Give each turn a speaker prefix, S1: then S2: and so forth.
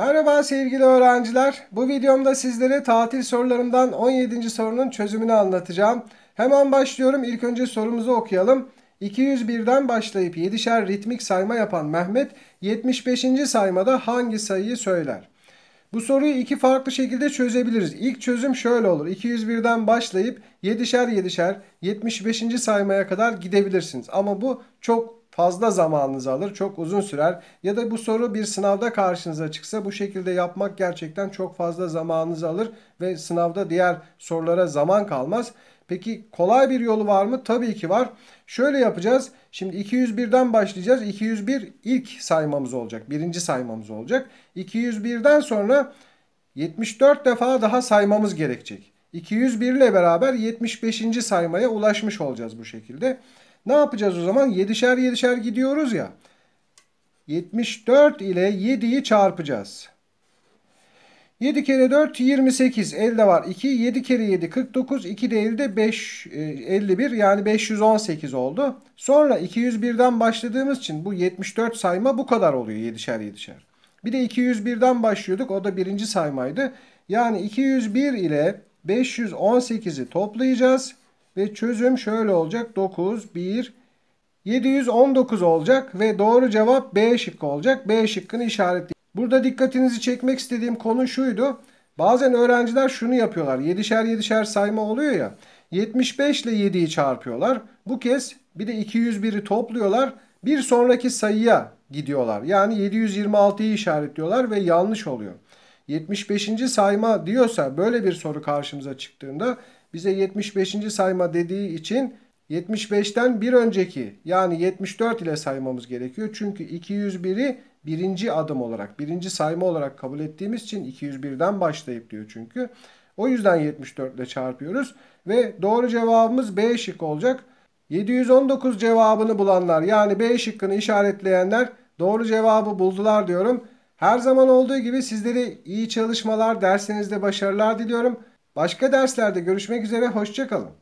S1: Merhaba sevgili öğrenciler. Bu videomda sizlere tatil sorularımdan 17. sorunun çözümünü anlatacağım. Hemen başlıyorum. İlk önce sorumuzu okuyalım. 201'den başlayıp 7'şer ritmik sayma yapan Mehmet 75. saymada hangi sayıyı söyler? Bu soruyu iki farklı şekilde çözebiliriz. İlk çözüm şöyle olur. 201'den başlayıp 7'şer 7'şer 75. saymaya kadar gidebilirsiniz. Ama bu çok fazla zamanınızı alır, çok uzun sürer. Ya da bu soru bir sınavda karşınıza çıksa bu şekilde yapmak gerçekten çok fazla zamanınızı alır ve sınavda diğer sorulara zaman kalmaz. Peki kolay bir yolu var mı? Tabii ki var. Şöyle yapacağız. Şimdi 201'den başlayacağız. 201 ilk saymamız olacak. Birinci saymamız olacak. 201'den sonra 74 defa daha saymamız gerekecek. 201 ile beraber 75. saymaya ulaşmış olacağız bu şekilde. Ne yapacağız o zaman? 7'şer 7'şer gidiyoruz ya. 74 ile 7'yi çarpacağız. 7 kere 4 28 elde var 2 7 kere 7 49 2 de elde 5 51 e, yani 518 oldu. Sonra 201'den başladığımız için bu 74 sayma bu kadar oluyor 7'şer 7'şer. Bir de 201'den başlıyorduk o da birinci saymaydı. Yani 201 ile 518'i toplayacağız. Ve çözüm şöyle olacak. 9, 1, 719 olacak ve doğru cevap B şıkkı olacak. B şıkkını işaretli. Burada dikkatinizi çekmek istediğim konu şuydu. Bazen öğrenciler şunu yapıyorlar. 7'şer 7'şer sayma oluyor ya. 75 ile 7'yi çarpıyorlar. Bu kez bir de 201'i topluyorlar. Bir sonraki sayıya gidiyorlar. Yani 726'yı işaretliyorlar ve yanlış oluyor. 75. sayma diyorsa böyle bir soru karşımıza çıktığında bize 75. sayma dediği için 75'ten bir önceki yani 74 ile saymamız gerekiyor. Çünkü 201'i birinci adım olarak, birinci sayma olarak kabul ettiğimiz için 201'den başlayıp diyor çünkü. O yüzden 74 ile çarpıyoruz ve doğru cevabımız B şık olacak. 719 cevabını bulanlar yani B şıkkını işaretleyenler doğru cevabı buldular diyorum. Her zaman olduğu gibi sizlere iyi çalışmalar, dersinizde başarılar diliyorum. Başka derslerde görüşmek üzere hoşçakalın.